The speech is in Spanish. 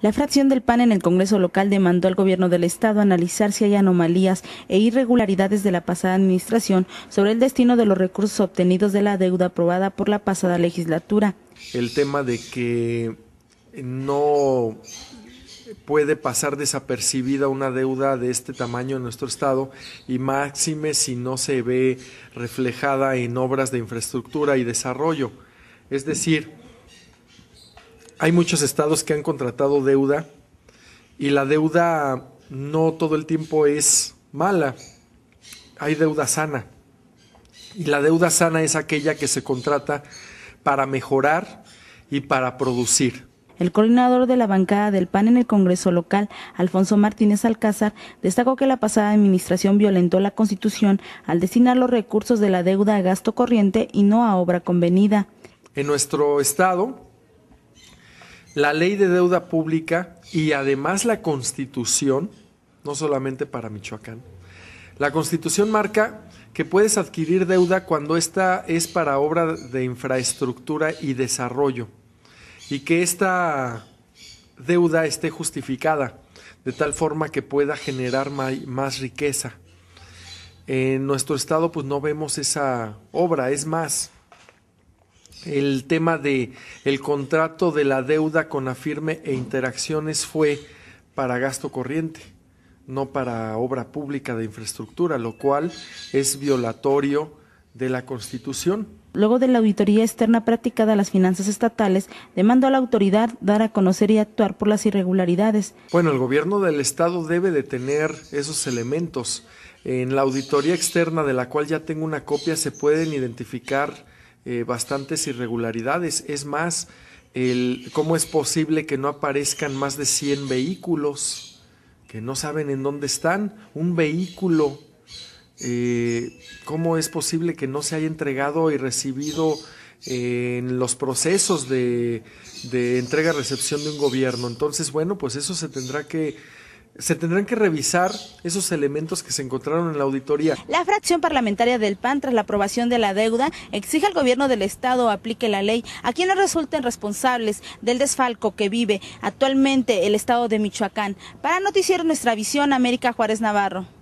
La fracción del PAN en el Congreso local demandó al gobierno del Estado analizar si hay anomalías e irregularidades de la pasada administración sobre el destino de los recursos obtenidos de la deuda aprobada por la pasada legislatura. El tema de que no puede pasar desapercibida una deuda de este tamaño en nuestro estado y máxime si no se ve reflejada en obras de infraestructura y desarrollo. Es decir, hay muchos estados que han contratado deuda y la deuda no todo el tiempo es mala. Hay deuda sana. Y la deuda sana es aquella que se contrata para mejorar y para producir. El coordinador de la bancada del PAN en el Congreso local, Alfonso Martínez Alcázar, destacó que la pasada administración violentó la Constitución al destinar los recursos de la deuda a gasto corriente y no a obra convenida. En nuestro estado, la ley de deuda pública y además la constitución, no solamente para Michoacán. La constitución marca que puedes adquirir deuda cuando esta es para obra de infraestructura y desarrollo y que esta deuda esté justificada de tal forma que pueda generar más riqueza. En nuestro estado pues no vemos esa obra, es más, el tema de el contrato de la deuda con afirme e interacciones fue para gasto corriente, no para obra pública de infraestructura, lo cual es violatorio de la Constitución. Luego de la auditoría externa practicada a las finanzas estatales, demandó a la autoridad dar a conocer y actuar por las irregularidades. Bueno, el gobierno del Estado debe de tener esos elementos. En la auditoría externa, de la cual ya tengo una copia, se pueden identificar eh, bastantes irregularidades. Es más, el, ¿cómo es posible que no aparezcan más de 100 vehículos que no saben en dónde están? Un vehículo, eh, ¿cómo es posible que no se haya entregado y recibido eh, en los procesos de, de entrega-recepción de un gobierno? Entonces, bueno, pues eso se tendrá que se tendrán que revisar esos elementos que se encontraron en la auditoría. La fracción parlamentaria del PAN, tras la aprobación de la deuda, exige al gobierno del Estado aplique la ley a quienes resulten responsables del desfalco que vive actualmente el Estado de Michoacán. Para noticiar Nuestra Visión, América Juárez Navarro.